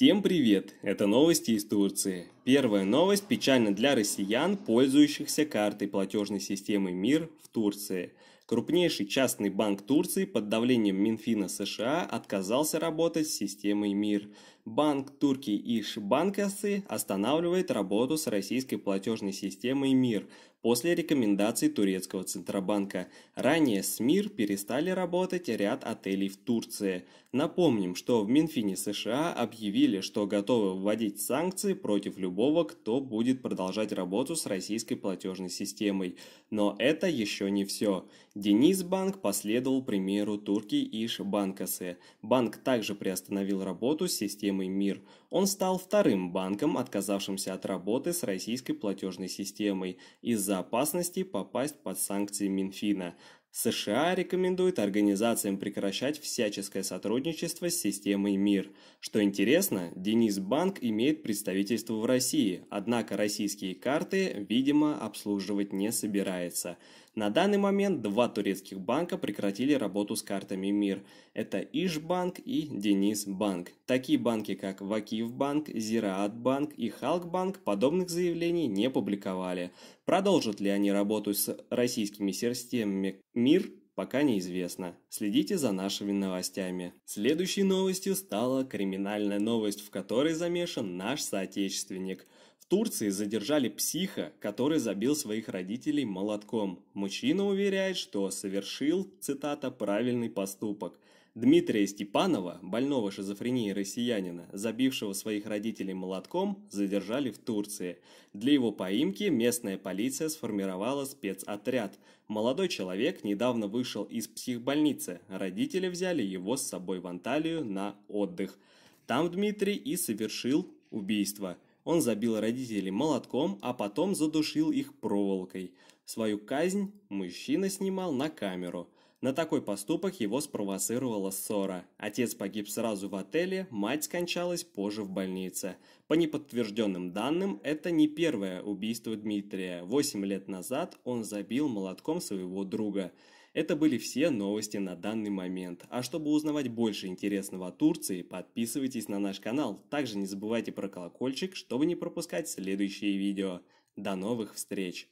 Всем привет! Это новости из Турции. Первая новость печально для россиян, пользующихся картой платежной системы МИР в Турции. Крупнейший частный банк Турции под давлением Минфина США отказался работать с системой МИР. Банк Турки Иш Банкасы останавливает работу с российской платежной системой МИР после рекомендаций турецкого Центробанка. Ранее с МИР перестали работать ряд отелей в Турции. Напомним, что в Минфине США объявили, что готовы вводить санкции против любого, кто будет продолжать работу с российской платежной системой. Но это еще не все. Денисбанк последовал примеру Турки Иш Банкасы. Банк также приостановил работу с системой МИР. Он стал вторым банком, отказавшимся от работы с российской платежной системой из-за опасности попасть под санкции Минфина. США рекомендует организациям прекращать всяческое сотрудничество с системой МИР. Что интересно, Денис Банк имеет представительство в России, однако российские карты, видимо, обслуживать не собирается. На данный момент два турецких банка прекратили работу с картами МИР. Это Ишбанк и Денисбанк. Такие банки, как Вакивбанк, Зираатбанк и Халкбанк подобных заявлений не публиковали. Продолжат ли они работу с российскими системами Мир пока неизвестно. Следите за нашими новостями. Следующей новостью стала криминальная новость, в которой замешан наш соотечественник. В Турции задержали психа, который забил своих родителей молотком. Мужчина уверяет, что совершил, цитата, «правильный поступок». Дмитрия Степанова, больного шизофренией россиянина, забившего своих родителей молотком, задержали в Турции. Для его поимки местная полиция сформировала спецотряд. Молодой человек недавно вышел из психбольницы, родители взяли его с собой в Анталию на отдых. Там Дмитрий и совершил убийство. Он забил родителей молотком, а потом задушил их проволокой. Свою казнь мужчина снимал на камеру – на такой поступок его спровоцировала ссора. Отец погиб сразу в отеле, мать скончалась позже в больнице. По неподтвержденным данным, это не первое убийство Дмитрия. Восемь лет назад он забил молотком своего друга. Это были все новости на данный момент. А чтобы узнавать больше интересного о Турции, подписывайтесь на наш канал. Также не забывайте про колокольчик, чтобы не пропускать следующие видео. До новых встреч!